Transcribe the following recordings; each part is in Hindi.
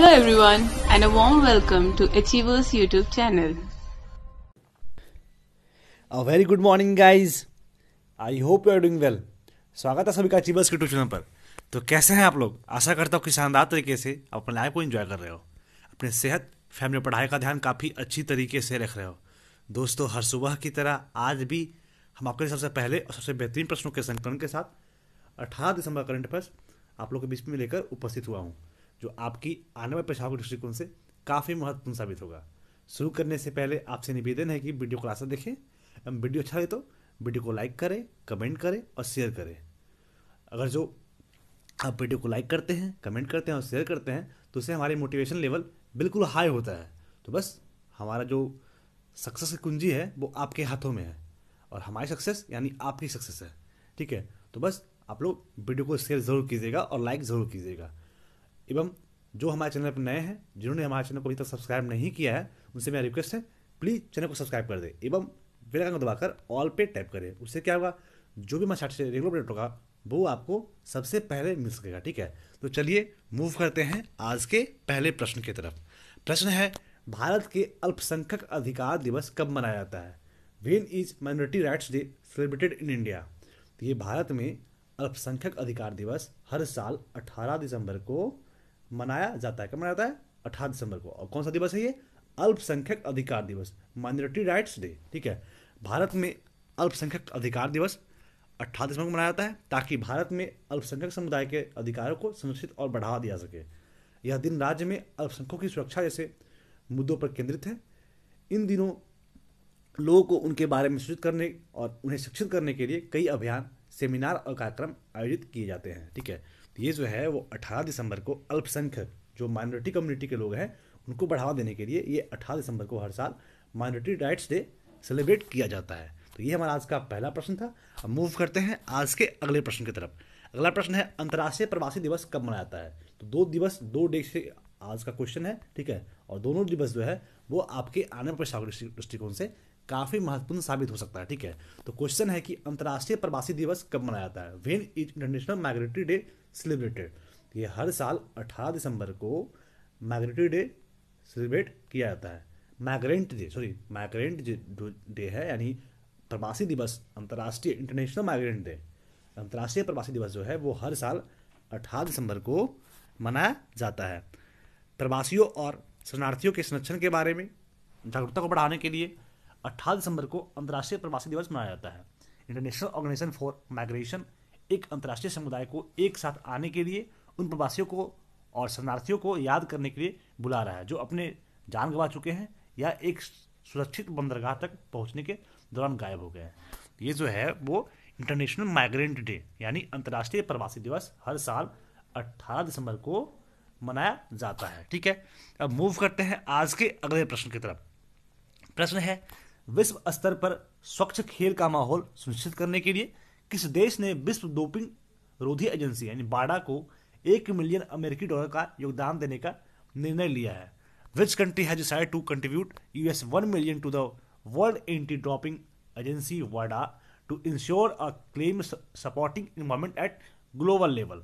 Hello everyone and a warm welcome to Achievers YouTube channel. A very good morning guys. I hope you are doing well. स्वागत है सभी का अचीवर्स यूट्यूब चैनल पर तो कैसे हैं आप लोग आशा करता हूँ कि शानदार तरीके से आप अपने लाइफ को एंजॉय कर रहे हो अपने सेहत फैमिली पढ़ाई का ध्यान काफ़ी अच्छी तरीके से रख रहे हो दोस्तों हर सुबह की तरह आज भी हम आपके लिए सबसे पहले और सबसे बेहतरीन प्रश्नों के संकलन के साथ अठारह दिसंबर करंट अफेयर्स आप लोग के बीच में लेकर उपस्थित हुआ हूँ जो आपकी आने वाले पेशाब के दृष्टिकोण से काफ़ी महत्वपूर्ण साबित होगा शुरू करने से पहले आपसे निवेदन है कि वीडियो क्लास देखें वीडियो अच्छा लगे तो वीडियो को लाइक करें कमेंट करें और शेयर करें अगर जो आप वीडियो को लाइक करते हैं कमेंट करते हैं और शेयर करते हैं तो उससे हमारे मोटिवेशन लेवल बिल्कुल हाई होता है तो बस हमारा जो सक्सेस की कुंजी है वो आपके हाथों में है और हमारी सक्सेस यानी आपकी सक्सेस है ठीक है तो बस आप लोग वीडियो को शेयर ज़रूर कीजिएगा और लाइक ज़रूर कीजिएगा एवं जो हमारे चैनल पर नए हैं जिन्होंने हमारे चैनल को अभी तक सब्सक्राइब नहीं किया है उनसे मेरा रिक्वेस्ट है प्लीज़ चैनल को सब्सक्राइब कर दे एवं बेल आइकन को दबाकर ऑल पे टैप करें उससे क्या होगा जो भी मैं शार्ट से रेगुलर अपडेट होगा वो आपको सबसे पहले मिल सकेगा ठीक है तो चलिए मूव करते हैं आज के पहले प्रश्न की तरफ प्रश्न है भारत के अल्पसंख्यक अधिकार दिवस कब मनाया जाता है when is minority rights day celebrated in India तो ये भारत में अल्पसंख्यक अधिकार दिवस हर साल 18 दिसंबर को मनाया जाता है कब मनाया जाता है अठारह दिसंबर को और कौन सा दिवस है ये अल्पसंख्यक अधिकार दिवस माइनॉरिटी राइट्स डे ठीक है भारत में अल्पसंख्यक अधिकार दिवस अट्ठाईस दिसंबर को मनाया जाता है ताकि भारत में अल्पसंख्यक समुदाय के अधिकारों को संरक्षित और बढ़ावा दिया सके यह दिन राज्य में अल्पसंख्यकों की सुरक्षा जैसे मुद्दों पर केंद्रित है इन दिनों लोगों को उनके बारे में सूचित करने और उन्हें शिक्षित करने के लिए कई अभियान सेमिनार और कार्यक्रम आयोजित किए जाते हैं ठीक है तो ये जो है वो 18 दिसंबर को अल्पसंख्यक जो माइनॉरिटी कम्युनिटी के लोग हैं उनको बढ़ावा देने के लिए ये 18 दिसंबर को हर साल माइनॉरिटी राइट्स डे सेलिब्रेट किया जाता है तो ये हमारा आज का पहला प्रश्न था अब मूव करते हैं आज के अगले प्रश्न की तरफ अगला प्रश्न है अंतर्राष्ट्रीय प्रवासी दिवस कब मनाया जाता है तो दो दिवस दो डे से आज का क्वेश्चन है ठीक है और दोनों दिवस जो है वो आपके आने पर दृष्टिकोण से काफ़ी महत्वपूर्ण साबित हो सकता है ठीक है तो क्वेश्चन है कि अंतर्राष्ट्रीय प्रवासी दिवस कब मनाया जाता है when is international migratory day celebrated ये हर साल 18 दिसंबर को माइग्रेटरी डे सेलिब्रेट किया जाता है migrant day sorry migrant day है यानी प्रवासी दिवस अंतर्राष्ट्रीय इंटरनेशनल माइग्रेंट डे अंतर्राष्ट्रीय प्रवासी दिवस जो है वो हर साल अठारह दिसंबर को मनाया जाता है प्रवासियों और शरणार्थियों के संरक्षण के बारे में जागरूकता को बढ़ाने के लिए अट्ठारह दिसंबर को अंतर्राष्ट्रीय प्रवासी दिवस मनाया जाता है इंटरनेशनल ऑर्गेनाइजेशन फॉर माइग्रेशन एक अंतर्राष्ट्रीय समुदाय को एक साथ आने के लिए उन प्रवासियों को और शरणार्थियों को याद करने के लिए बुला रहा है जो अपने जान गंवा चुके हैं या एक सुरक्षित बंदरगाह तक पहुंचने के दौरान गायब हो गए हैं ये जो है वो इंटरनेशनल माइग्रेंट डे यानी अंतर्राष्ट्रीय प्रवासी दिवस हर साल 18 दिसंबर को मनाया जाता है ठीक है अब मूव करते हैं आज के अगले प्रश्न की तरफ प्रश्न है विश्व स्तर पर स्वच्छ खेल का माहौल सुनिश्चित करने के लिए किस देश ने विश्व डोपिंग रोधी एजेंसी यानी बाडा को एक मिलियन अमेरिकी डॉलर का योगदान देने का निर्णय लिया है which country has decide to contribute US one million to the world anti doping agency वाडा to ensure a clean supporting environment at global level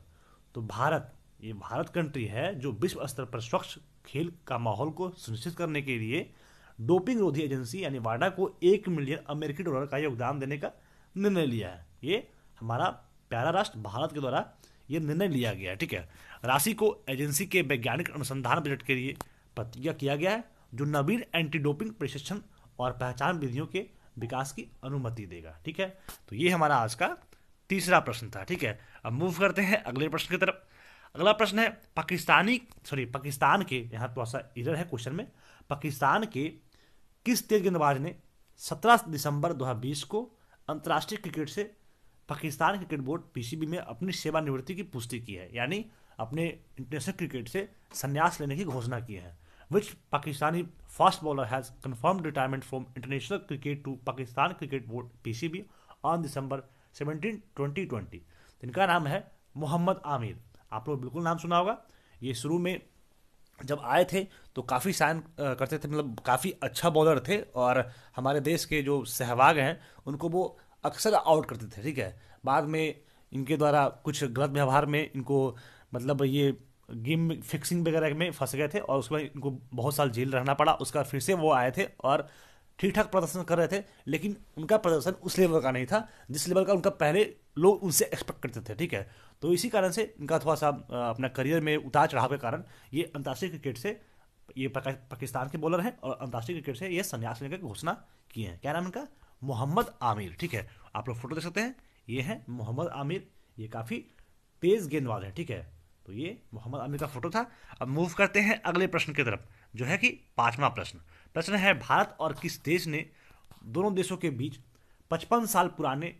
तो भारत ये भारत कंट्री है जो विश्व स्तर पर स्वच्छ खेल का माहौल को सुनिश्चित करने के लिए डोपिंग रोधी एजेंसी यानी वाडा को एक मिलियन अमेरिकी डॉलर का योगदान देने का निर्णय लिया है ये हमारा प्यारा राष्ट्र भारत के द्वारा ये निर्णय लिया गया है ठीक है राशि को एजेंसी के वैज्ञानिक अनुसंधान बजट के लिए प्रतिज्ञा किया गया है जो नवीन एंटी डोपिंग प्रशिक्षण और पहचान विधियों के विकास की अनुमति देगा ठीक है तो ये हमारा आज का तीसरा प्रश्न था ठीक है अब मूव करते हैं अगले प्रश्न की तरफ अगला प्रश्न है पाकिस्तानी सॉरी पाकिस्तान के यहाँ थोड़ा सा इधर है क्वेश्चन में पाकिस्तान के किस तेज गेंदबाज ने 17 दिसंबर 2020 को अंतर्राष्ट्रीय क्रिकेट से पाकिस्तान क्रिकेट बोर्ड पीसीबी में अपनी सेवानिवृत्ति की पुष्टि की है यानी अपने इंटरनेशनल क्रिकेट से संन्यास लेने की घोषणा की है which Pakistani fast bowler has confirm retirement from international cricket to Pakistan cricket board B on December seventeen twenty twenty इनका नाम है मोहम्मद आमिर आप लोग बिल्कुल नाम सुना होगा ये शुरू में जब आए थे तो काफ़ी साइन करते थे मतलब काफ़ी अच्छा बॉलर थे और हमारे देश के जो सहवाग हैं उनको वो अक्सर आउट करते थे ठीक है बाद में इनके द्वारा कुछ गलत व्यवहार में इनको मतलब ये गेम फिक्सिंग वगैरह में फंस गए थे और उसमें इनको बहुत साल जेल रहना पड़ा उसका फिर से वो आए थे और ठीक ठाक प्रदर्शन कर रहे थे लेकिन उनका प्रदर्शन उस लेवल का नहीं था जिस लेवल का उनका पहले लोग उनसे एक्सपेक्ट करते थे ठीक है तो इसी कारण से इनका थोड़ा सा अपना करियर में उतार चढ़ाव के कारण ये अंतर्राष्ट्रीय क्रिकेट से ये पाकिस्तान के बॉलर हैं और अंतर्राष्ट्रीय क्रिकेट से ये संन्यास लेने की घोषणा किए हैं क्या नाम इनका मोहम्मद आमिर ठीक है आप लोग फोटो देख सकते हैं ये हैं मोहम्मद आमिर ये काफ़ी तेज़ गेंदबाज हैं ठीक है तो ये मोहम्मद आमिर का फोटो था अब मूव करते हैं अगले प्रश्न की तरफ जो है कि पाँचवा प्रश्न प्रश्न है भारत और किस देश ने दोनों देशों के बीच पचपन साल पुराने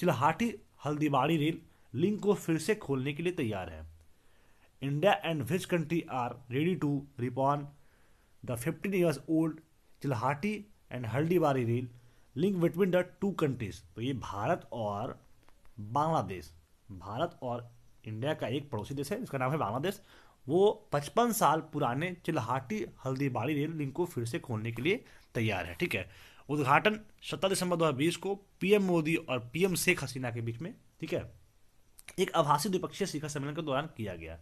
चिल्हाटी हल्दीबाड़ी रेल लिंक को फिर से खोलने के लिए तैयार है India and which country are ready to reopen the fifteen years old Chilahati and Haldibari rail link between the two countries तो ये भारत और बांग्लादेश भारत और इंडिया का एक पड़ोसी देश है जिसका नाम है बांग्लादेश वो 55 साल पुराने चिल्हाटी हल्दीबाड़ी रेल लिंक को फिर से खोलने के लिए तैयार है ठीक है उद्घाटन सत्रह दिसंबर 2020 को पीएम मोदी और पीएम शेख हसीना के बीच में ठीक है एक आभासी द्विपक्षीय शिखर सम्मेलन के दौरान किया गया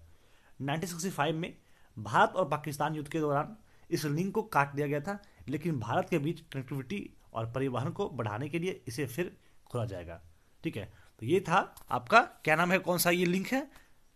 1965 में भारत और पाकिस्तान युद्ध के दौरान इस लिंक को काट दिया गया था लेकिन भारत के बीच कनेक्टिविटी और परिवहन को बढ़ाने के लिए इसे फिर खोला जाएगा ठीक है तो ये था आपका क्या नाम है कौन सा ये लिंक है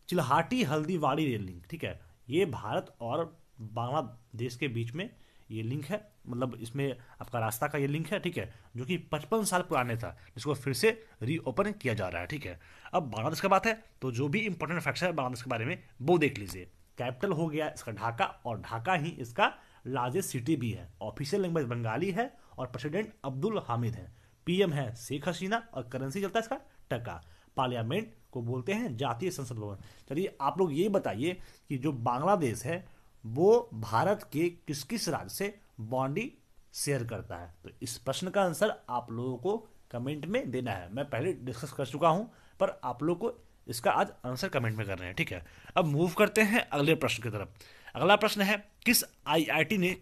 चिल्हाटी हल्दीवाड़ी रेल लिंक ठीक है ये भारत और बांग्लादेश के बीच में ये लिंक है मतलब इसमें आपका रास्ता का ये लिंक है ठीक है जो कि पचपन साल पुराने था जिसको फिर से रीओपन किया जा रहा है ठीक है अब बांग्लादेश का बात है तो जो भी इंपॉर्टेंट फैक्ट है बांग्लादेश के बारे में वो देख लीजिए कैपिटल हो गया इसका ढाका और ढाका ही इसका लार्जेस्ट सिटी भी है ऑफिशियल लैंग्वेज बंगाली है और प्रेसिडेंट अब्दुल हामिद है पीएम है शेख हसीना और करेंसी चलता है इसका टका पार्लियामेंट को बोलते हैं जातीय संसद भवन चलिए आप लोग ये बताइए कि जो बांग्लादेश है वो भारत के किस किस राज्य से बॉन्डी शेयर करता है तो इस प्रश्न का आंसर आप लोगों को कमेंट में देना है मैं पहले डिस्कस कर चुका हूं पर आप लोग को इसका आज आंसर कमेंट में कर रहे हैं ठीक है अब मूव करते हैं अगले प्रश्न की तरफ अगला प्रश्न है किस आईआईटी ने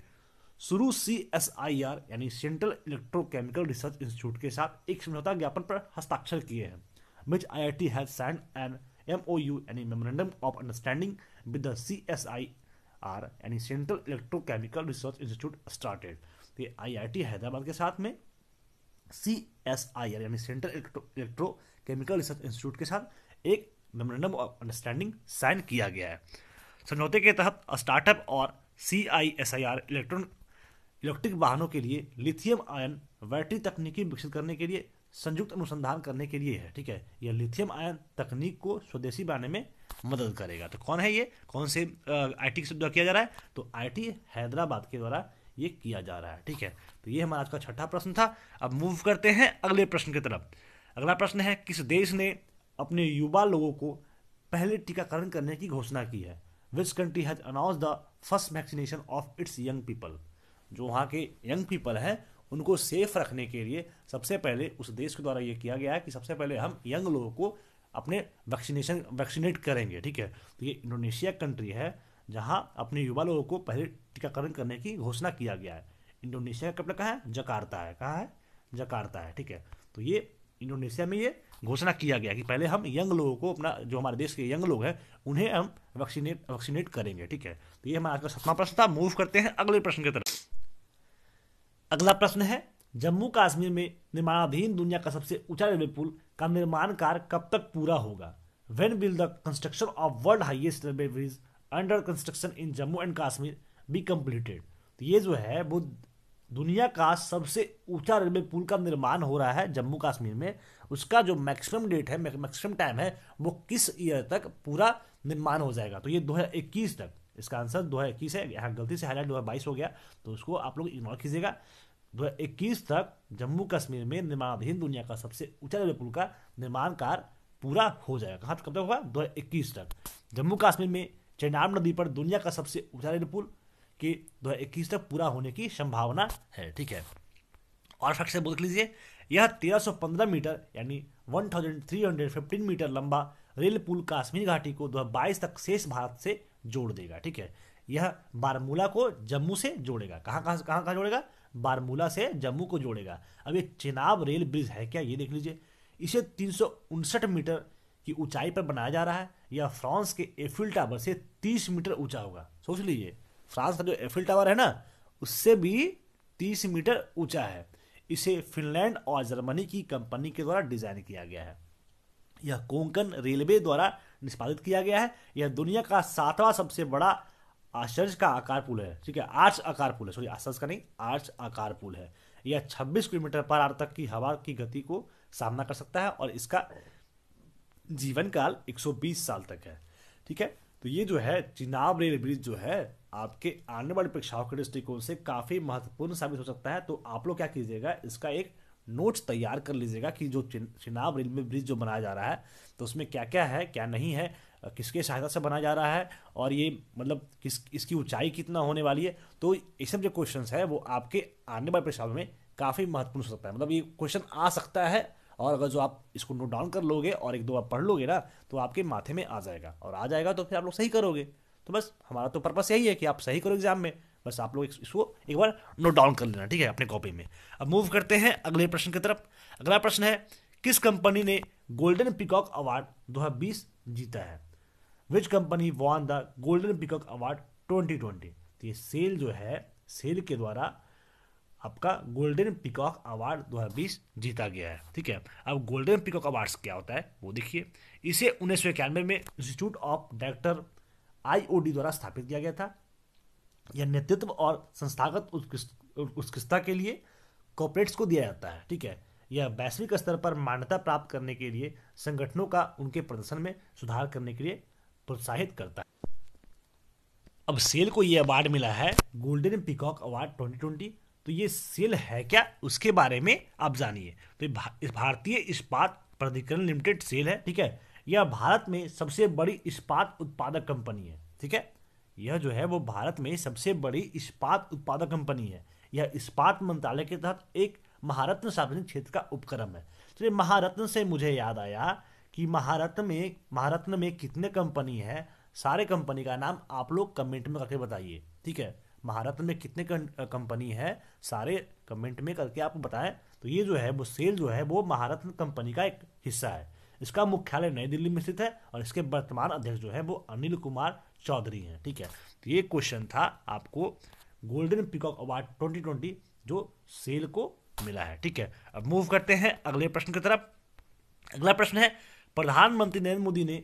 शुरू सी एस आई आर यानी सेंट्रल इलेक्ट्रोकेमिकल रिसर्च इंस्टीट्यूट के साथ एक समझौता ज्ञापन पर हस्ताक्षर किए हैं which I I T has sign an M O U यानी memorandum of understanding with the C S I R यानी central electrochemical research institute started तो ये आईआईटी हैदराबाद के साथ में सी एस आई आर यानी central electrochemical research institute के साथ एक मेमोरेंडम ऑफ अंडरस्टैंडिंग साइन किया गया है समझौते के तहत स्टार्टअप और C I S I R electron electric वाहनों के लिए लिथियम आयन बैटरी तकनीकी विकसित करने के लिए संयुक्त अनुसंधान करने के लिए है ठीक है यह लिथियम आयन तकनीक को स्वदेशी बनाने में मदद करेगा तो कौन है ये कौन से आई टी द्वारा किया जा रहा है तो आई हैदराबाद के द्वारा ये किया जा रहा है ठीक है तो ये हमारा आज का छठा प्रश्न था अब मूव करते हैं अगले प्रश्न की तरफ अगला प्रश्न है किस देश ने अपने युवा लोगों को पहले टीकाकरण करने की घोषणा की है which country has announce the first vaccination of its young people जो वहाँ के यंग पीपल हैं उनको सेफ रखने के लिए सबसे पहले उस देश के द्वारा ये किया गया है कि सबसे पहले हम यंग लोगों को अपने वैक्सीनेशन वैक्सीनेट करेंगे ठीक है तो ये इंडोनेशिया कंट्री है जहाँ अपने युवा लोगों को पहले टीकाकरण करने की घोषणा किया गया है इंडोनेशिया का कहाँ है जकार्ता है कहाँ है जकार्ता है ठीक है तो ये इंडोनेशिया में ये घोषणा किया गया कि पहले हम यंग लोगों को अपना जो हमारे देश के यंग लोग हैं उन्हें हम वैक्सीनेट वैक्सीनेट करेंगे ठीक है तो ये हमारा आज का सपना प्रश्न था मूव करते हैं अगले प्रश्न की तरफ अगला प्रश्न है जम्मू कश्मीर में निर्माणाधीन दुनिया का सबसे ऊंचा रेलवे पुल का निर्माण कार्य कब तक पूरा होगा when will the construction of world highest railway bridge under construction in Jammu and Kashmir be completed तो ये जो है वो दुनिया का सबसे ऊंचा रेलवे पुल का निर्माण हो रहा है जम्मू कश्मीर में उसका जो मैक्सिमम डेट है मैक्सिमम टाइम है वो किस ईयर तक पूरा निर्माण हो जाएगा तो ये 2021 तक इसका आंसर 2021 है यहाँ गलती से हाईलाइट 2022 हो गया तो उसको आप लोग इग्नोर कीजिएगा 2021 तक जम्मू कश्मीर में निर्माणाधीन दुनिया का सबसे ऊंचा रेलवे पुल का निर्माण कार्य पूरा हो जाएगा कहाँ कब तक होगा दो तक जम्मू कश्मीर में चेनाब नदी पर दुनिया का सबसे ऊंचा रेल पुल के दो तक पूरा होने की संभावना है ठीक है और फट से बोल लीजिए यह 1315 मीटर यानी 1315 मीटर लंबा रेल पुल काश्मीर घाटी को 2022 तक शेष भारत से जोड़ देगा ठीक है यह बारामूला को जम्मू से जोड़ेगा कहाँ कहाँ कहाँ कहाँ जोड़ेगा बारमूला से जम्मू को जोड़ेगा अब ये चेनाब रेल ब्रिज है क्या ये देख लीजिए इसे तीन मीटर की ऊंचाई पर बनाया जा रहा है यह फ्रांस के एफिल टावर से 30 मीटर ऊंचा होगा सोच लीजिए फ्रांस का जो एफिल टावर है ना उससे भी 30 मीटर ऊंचा है इसे फिनलैंड और जर्मनी की कंपनी के द्वारा डिजाइन किया गया है यह कोंकण रेलवे द्वारा निष्पादित किया गया है यह दुनिया का सातवां सबसे बड़ा आश्चर्य का आकार पुल है ठीक है आर्च आकार पुल है सॉरी आश्चर्य का नहीं आर्च आकार पुल है यह 26 किलोमीटर पर आर तक की हवा की गति को सामना कर सकता है और इसका जीवन काल 120 साल तक है ठीक है तो ये जो है चिनाब रेल ब्रिज जो है आपके आने वाली परीक्षाओं के दृष्टिकोण से काफ़ी महत्वपूर्ण साबित हो सकता है तो आप लोग क्या कीजिएगा इसका एक नोट तैयार कर लीजिएगा कि जो चिनाब रेलवे ब्रिज जो बनाया जा रहा है तो उसमें क्या क्या है क्या नहीं है किसके सहायता से बनाया जा रहा है और ये मतलब किस इसकी ऊंचाई कितना होने वाली है तो ये सब जो क्वेश्चन है वो आपके आने वाले परीक्षा में काफ़ी महत्वपूर्ण हो सकता है मतलब ये क्वेश्चन आ सकता है और अगर जो आप इसको नोट डाउन कर लोगे और एक दो बार पढ़ लोगे ना तो आपके माथे में आ जाएगा और आ जाएगा तो फिर आप लोग सही करोगे तो बस हमारा तो पर्पस यही है कि आप सही करो एग्जाम में बस आप लोग इसको एक बार नोट डाउन कर लेना ठीक है अपने कॉपी में अब मूव करते हैं अगले प्रश्न की तरफ अगला प्रश्न है किस कंपनी ने गोल्डन पिकॉक अवार्ड 2020 जीता है which company won the golden peacock award 2020 तो ये सेल जो है सेल के द्वारा आपका गोल्डन पिकॉक अवार्ड 2020 जीता गया है ठीक है अब गोल्डन पिकॉक अवार्ड क्या होता है वो देखिए इसे उन्नीस सौ इक्यानवे में इंस्टीट्यूट ऑफ डायरेक्टर आईओडी द्वारा स्थापित किया गया था यह नेतृत्व और संस्थागत उत्कृष्टता के लिए कॉपरेट्स को दिया जाता है ठीक है यह वैश्विक स्तर पर मान्यता प्राप्त करने के लिए संगठनों का उनके प्रदर्शन में सुधार करने के लिए प्रोत्साहित करता है अब सेल को यह अवार्ड मिला है गोल्डन पिकॉक अवार्ड 2020 तो ये सेल है क्या उसके बारे में आप जानिए तो भारतीय इस्पात प्राधिकरण लिमिटेड सेल है ठीक है यह भारत में सबसे बड़ी इस्पात उत्पादक कंपनी है ठीक है यह जो है वो भारत में सबसे बड़ी इस्पात उत्पादक कंपनी है यह इस्पात मंत्रालय के तहत एक महारत्न सार्वजनिक क्षेत्र का उपक्रम है चलिए तो महारत्न से मुझे याद आया कि महारत्न में महारत्न में कितने कंपनी है सारे कंपनी का नाम आप लोग कमेंट में करके बताइए ठीक है महारत्न में कितने कंपनी है सारे कमेंट में करके आप बताएं तो ये जो है वो सेल जो है वो महारत्न कंपनी का एक हिस्सा है इसका मुख्यालय नई दिल्ली में स्थित है और इसके वर्तमान अध्यक्ष जो है वो अनिल कुमार चौधरी हैं ठीक है तो ये क्वेश्चन था आपको golden peacock award twenty twenty जो सेल को मिला है ठीक है अब मूव करते हैं अगले प्रश्न की तरफ अगला प्रश्न है प्रधानमंत्री नरेंद्र मोदी ने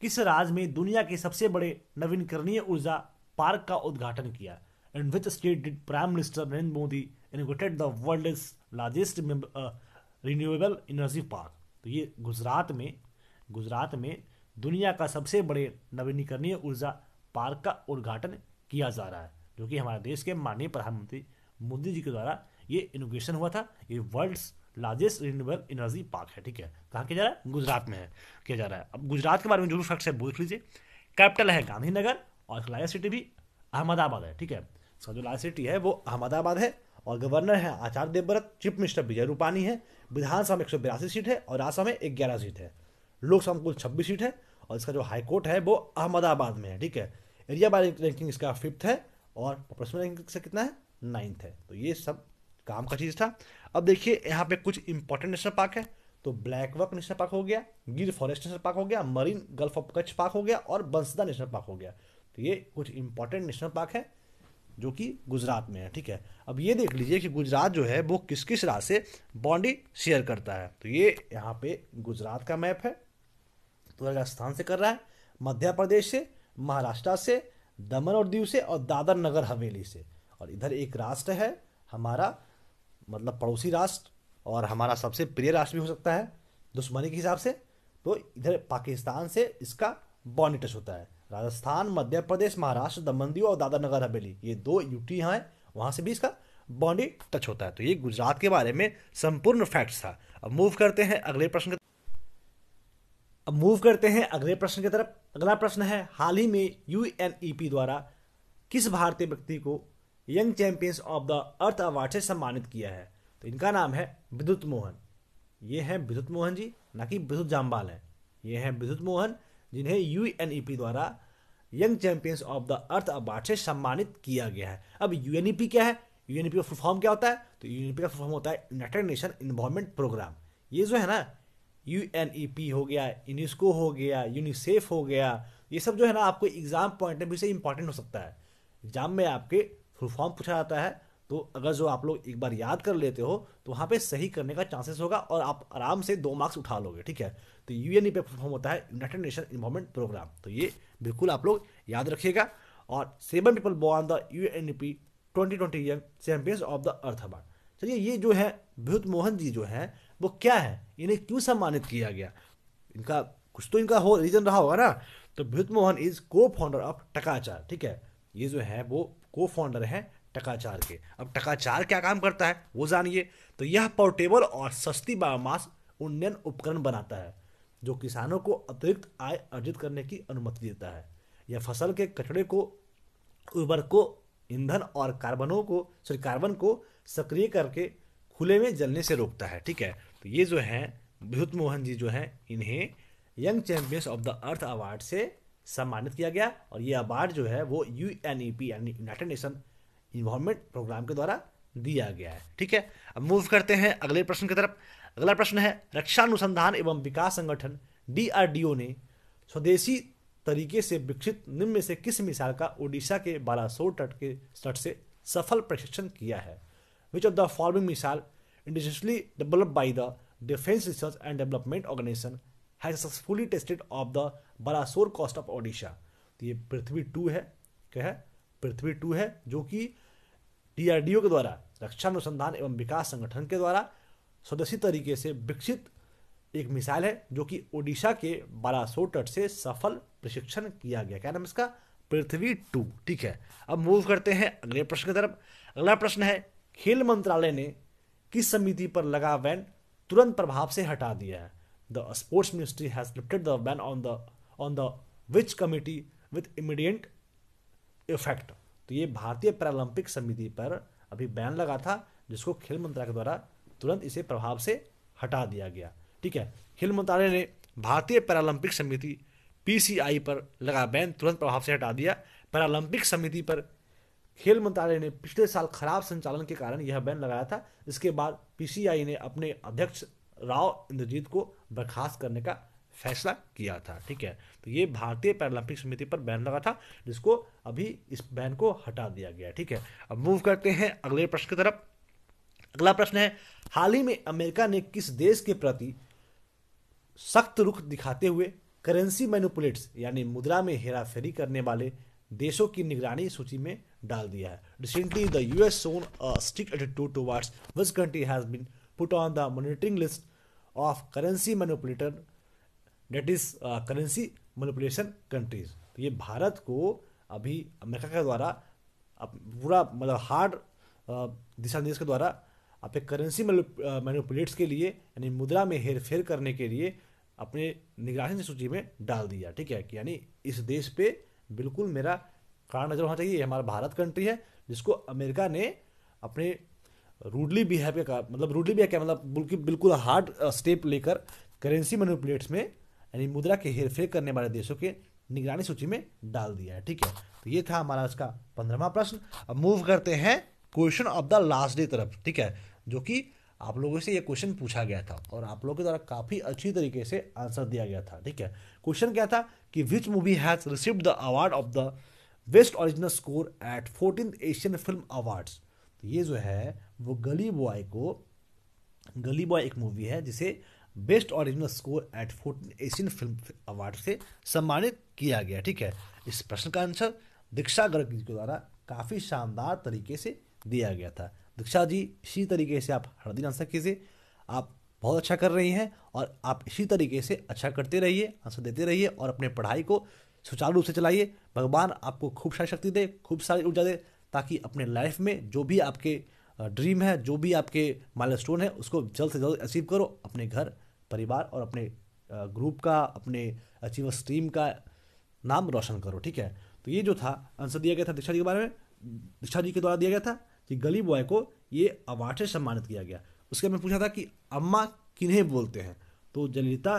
किस राज्य में दुनिया के सबसे बड़े नवीनकरणीय ऊर्जा पार्क का उद्घाटन किया and which state did prime minister Narendra Modi inaugurated the world largest renewable energy park तो ये गुजरात में गुजरात में दुनिया का सबसे बड़े नवीनीकरणीय ऊर्जा पार्क का उद्घाटन किया जा रहा है जो कि हमारे देश के माननीय प्रधानमंत्री मोदी जी के द्वारा ये इनोग्रेशन हुआ था ये world's largest renewable energy park है ठीक है कहाँ किया जा रहा है गुजरात में है किया जा रहा है अब गुजरात के बारे में जो भी फैक्ट्स है देख लीजिए कैपिटल है गांधीनगर और लार्जेस्ट सिटी भी अहमदाबाद है ठीक है इसका जो लार्जेस्ट सिटी है वो अहमदाबाद है और गवर्नर है आचार्य देवव्रत चीफ मिनिस्टर विजय रूपानी है विधानसभा में एक सौ बयासी सीट है और राज्यसभा में ग्यारह सीट है लोकसभा में कुल छब्बीस सीट है और इसका जो हाईकोर्ट है वो अहमदाबाद में है ठीक है एरिया बाय रैंकिंग इसका फिफ्थ है और पॉपुलेशन रैंकिंग से कितना है नाइन्थ है तो ये सब काम का चीज़ था अब देखिए यहाँ पे कुछ इंपॉर्टेंट नेशनल पार्क है तो ब्लैक वर्क नेशनल पार्क हो गया गिर फॉरेस्ट नेशनल पार्क हो गया marine gulf of Kutch park हो गया और बंसदा नेशनल पार्क हो गया तो ये कुछ इंपॉर्टेंट नेशनल पार्क है जो कि गुजरात में है ठीक है अब ये देख लीजिए कि गुजरात जो है वो किस किस राज्य से बाउंड्री शेयर करता है तो ये यहाँ पे गुजरात का मैप है तो राजस्थान से कर रहा है मध्य प्रदेश से महाराष्ट्र से दमन और दीव से और दादर नगर हवेली से और इधर एक राष्ट्र है हमारा मतलब पड़ोसी राष्ट्र और हमारा सबसे प्रिय राष्ट्र भी हो सकता है दुश्मनी के हिसाब से तो इधर पाकिस्तान से इसका बॉन्ड टच होता है राजस्थान मध्य प्रदेश महाराष्ट्र दमनदीव और दादा नगर हवेली ये दो यूटी यहाँ है वहाँ से भी इसका बॉन्डी टच होता है तो ये गुजरात के बारे में संपूर्ण फैक्ट्स था अब मूव करते हैं अगले प्रश्न अब मूव करते हैं अगले प्रश्न की तरफ अगला प्रश्न है हाल ही में यू e द्वारा किस भारतीय व्यक्ति को young champions of the earth award से सम्मानित किया है तो इनका नाम है विद्युत मोहन ये हैं विद्युत मोहन जी ना कि विद्युत जाम्बाल हैं ये हैं विद्युत मोहन जिन्हें यू e द्वारा young champions of the earth award से सम्मानित किया गया है अब यू e क्या है यू e का फुल फॉर्म क्या होता है तो यू का फुल फॉर्म होता है यूनाइटेड नेशन इन्वायरमेंट प्रोग्राम ये जो है ना यू हो गया यूनिस्को हो गया यूनिसेफ हो गया ये सब जो है ना आपको एग्जाम पॉइंट ऑफ व्यू से इंपॉर्टेंट हो सकता है एग्जाम में आपके फॉर्म पूछा जाता है तो अगर जो आप लोग एक बार याद कर लेते हो तो वहाँ पे सही करने का चांसेस होगा और आप आराम से दो मार्क्स उठा लोगे ठीक है तो यू एन ई पे फॉर्म होता है यूनाइटेड नेशन इन्वॉर्मेंट प्रोग्राम तो ये बिल्कुल आप लोग याद रखिएगा और seven people won the U N E P twenty twenty young champions of the earth award चलिए ये जो है भूत मोहन जी जो है वो क्या है इन्हें क्यों सम्मानित किया गया इनका कुछ तो इनका हो रीज़न रहा होगा ना तो भूत Mohan is co founder of Takachar ठीक है ये जो है वो को फाउंडर हैं टकाचार के अब टकाचार क्या काम करता है वो जानिए तो यह पोर्टेबल और सस्ती बायोमास उन्नयन उपकरण बनाता है जो किसानों को अतिरिक्त आय अर्जित करने की अनुमति देता है यह फसल के कचड़े को को ईंधन और कार्बनों को सॉरी कार्बन को सक्रिय करके खुले में जलने से रोकता है ठीक है तो ये जो है विभुत मोहन जी जो हैं इन्हें young champions of the earth award से सम्मानित किया गया और ये अवार्ड जो है वो यू एन ई पी यानी यूनाइटेड नेशन इन्वायरमेंट प्रोग्राम के द्वारा दिया गया है ठीक है अब मूव करते हैं अगले प्रश्न की तरफ अगला प्रश्न है रक्षा अनुसंधान एवं विकास संगठन डी ने स्वदेशी तरीके से विकसित निम्न से किस मिसाइल का ओडिशा के बालासोर तट के तट से सफल प्रशिक्षण किया है which of the following missile individually develop by the defence research and development organisation has successfully tested off the Balasore coast of Odisha तो ये पृथ्वी टू है क्या है पृथ्वी टू है जो कि डीआरडीओ के द्वारा रक्षा अनुसंधान एवं विकास संगठन के द्वारा स्वदेशी तरीके से विकसित एक मिसाइल है जो कि ओडिशा के बालासोर तट से सफल प्रशिक्षण किया गया क्या नाम इसका पृथ्वी टू ठीक है अब मूव करते हैं अगले प्रश्न की तरफ अगला प्रश्न है खेल मंत्रालय ने किस समिति पर लगा बैन तुरंत प्रभाव से हटा दिया है the sports ministry has lifted the ban on the on the which committee with immediate effect तो ये भारतीय पैरालंपिक समिति पर अभी बैन लगा था जिसको खेल मंत्रालय द्वारा तुरंत इसे प्रभाव से हटा दिया गया ठीक है खेल मंत्रालय ने भारतीय पैरालंपिक समिति पीसीआई पर लगा बैन तुरंत प्रभाव से हटा दिया पैरालंपिक समिति पर खेल मंत्रालय ने पिछले साल खराब संचालन के कारण यह बैन लगाया था इसके बाद पीसीआई ने अपने अध्यक्ष राव इंद्रजीत को बर्खास्त करने का फैसला किया था ठीक है तो ये भारतीय पैरालंपिक समिति पर बैन लगा था जिसको अभी इस बैन को हटा दिया गया ठीक है अब मूव करते हैं अगले प्रश्न की तरफ अगला प्रश्न है हाल ही में अमेरिका ने किस देश के प्रति सख्त रुख दिखाते हुए करेंसी मैनुपुलेट्स यानी मुद्रा में हेराफेरी करने वाले देशों की निगरानी सूची में डाल दिया है recently the U S soon strict attitude towards which country has been put on the monitoring list of currency manipulator that is currency manipulation countries तो ये भारत को अभी अमेरिका के द्वारा पूरा मतलब हार्ड uh, दिशा निर्देश के द्वारा अपने करेंसी मैनिपुलेट्स uh, के लिए यानी मुद्रा में हेर फेर करने के लिए अपने निगरानी सूची में डाल दिया ठीक है कि यानी इस देश पे बिल्कुल मेरा कारण नजर होना चाहिए ये हमारा भारत कंट्री है जिसको अमेरिका ने अपने रूडली बिहेवियर का मतलब रूडली बिहेवियर क्या मतलब बिल्कुल बिल्कुल हार्ड स्टेप uh, लेकर करेंसी मनिपुलेट्स में यानी मुद्रा के हेरफेर करने वाले देशों के निगरानी सूची में डाल दिया है ठीक है तो ये था हमारा इसका पंद्रहवा प्रश्न अब मूव करते हैं question of the last day तरफ ठीक है जो कि आप लोगों से ये क्वेश्चन पूछा गया था और आप लोगों के द्वारा काफ़ी अच्छी तरीके से आंसर दिया गया था ठीक है क्वेश्चन क्या था कि which movie has receive the award of the best original score at fourteen Asian film award ये जो है वो गली बॉय को गली बॉय एक मूवी है जिसे best original score at fourteen Asian film award से सम्मानित किया गया ठीक है इस प्रश्न का आंसर दीक्षा गर्ग जी के द्वारा काफ़ी शानदार तरीके से दिया गया था दीक्षा जी इसी तरीके से आप हर दिन आंसर कीजिए आप बहुत अच्छा कर रही हैं और आप इसी तरीके से अच्छा करते रहिए आंसर देते रहिए और अपने पढ़ाई को सुचारू रूप से चलाइए भगवान आपको खूब सारी शक्ति दे खूब सारी ऊर्जा दे ताकि अपने लाइफ में जो भी आपके ड्रीम है जो भी आपके माइल स्टोन है उसको जल्द से जल्द अचीव करो अपने घर परिवार और अपने ग्रुप का अपने अचीवर्स टीम का नाम रोशन करो ठीक है तो ये जो था आंसर दिया गया था दीक्षा जी के बारे में दीक्षा जी के द्वारा दिया गया था कि गली बॉय को ये अवार्ड से सम्मानित किया गया उसके में पूछा था कि अम्मा किन्हें बोलते हैं तो जयलिता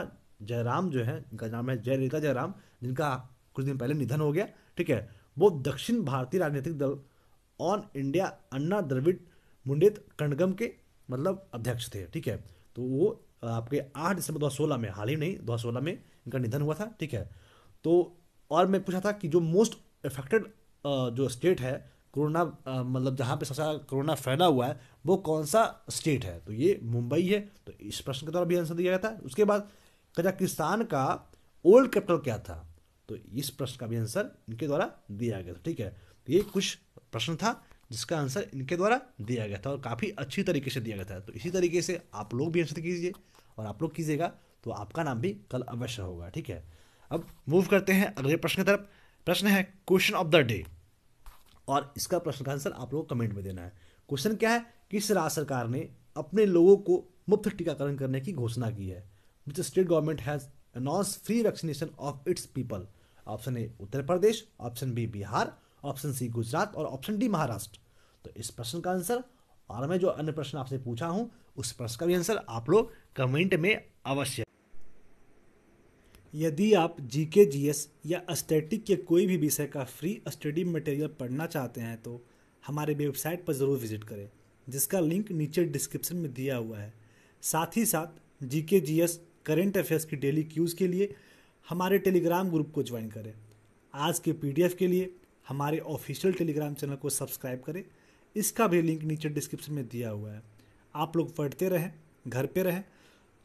जयराम जो है इनका नाम है जयललिता जयराम जिनका कुछ दिन पहले निधन हो गया ठीक है वो दक्षिण भारतीय राजनीतिक दल ऑन इंडिया अन्ना द्रविड मुंडित कणगम के मतलब अध्यक्ष थे ठीक है तो वो आपके आठ दिसंबर दो हज़ार सोलह में हाल ही नहीं दो हज़ार सोलह में इनका निधन हुआ था ठीक है तो और मैं पूछा था कि जो मोस्ट इफेक्टेड जो स्टेट है कोरोना मतलब जहाँ पे सबसे कोरोना फैला हुआ है वो कौन सा स्टेट है तो ये मुंबई है तो इस प्रश्न के द्वारा भी आंसर दिया गया था उसके बाद कजाकिस्तान का ओल्ड कैपिटल क्या था तो इस प्रश्न का भी आंसर इनके द्वारा दिया गया था ठीक है तो ये कुछ प्रश्न था जिसका आंसर इनके द्वारा दिया गया था और काफ़ी अच्छी तरीके से दिया गया था तो इसी तरीके से आप लोग भी आंसर कीजिए और आप लोग कीजिएगा तो आपका नाम भी कल अवश्य होगा ठीक है अब मूव करते हैं अगले प्रश्न की तरफ प्रश्न है क्वेश्चन ऑफ द डे और इसका प्रश्न का आंसर आप लोगों को कमेंट में देना है क्वेश्चन क्या है किस राज्य सरकार ने अपने लोगों को मुफ्त टीकाकरण करने की घोषणा की है which state government has announce free vaccination of its people option A Uttar Pradesh option B Bihar option C Gujarat और ऑप्शन डी महाराष्ट्र तो इस प्रश्न का आंसर और मैं जो अन्य प्रश्न आपसे पूछा हूँ उस प्रश्न का भी आंसर आप लोग कमेंट में अवश्य यदि आप जीके जीएस या अस्टेटिक के कोई भी विषय का फ्री स्टडी मटेरियल पढ़ना चाहते हैं तो हमारे वेबसाइट पर ज़रूर विजिट करें जिसका लिंक नीचे डिस्क्रिप्शन में दिया हुआ है साथ ही साथ G K G S current affairs की डेली क्यूज़ के लिए हमारे टेलीग्राम ग्रुप को ज्वाइन करें आज के पीडीएफ के लिए हमारे ऑफिशियल टेलीग्राम चैनल को सब्सक्राइब करें इसका भी लिंक नीचे डिस्क्रिप्शन में दिया हुआ है आप लोग पढ़ते रहें घर पे रहें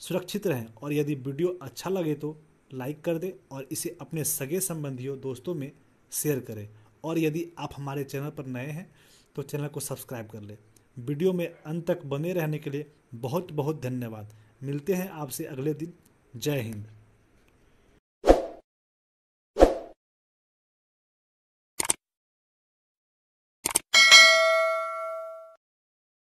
सुरक्षित रहें और यदि वीडियो अच्छा लगे तो लाइक कर दें और इसे अपने सगे संबंधियों दोस्तों में शेयर करें और यदि आप हमारे चैनल पर नए हैं तो चैनल को सब्सक्राइब कर लें वीडियो में अंत तक बने रहने के लिए बहुत बहुत धन्यवाद मिलते हैं आपसे अगले दिन जय हिंद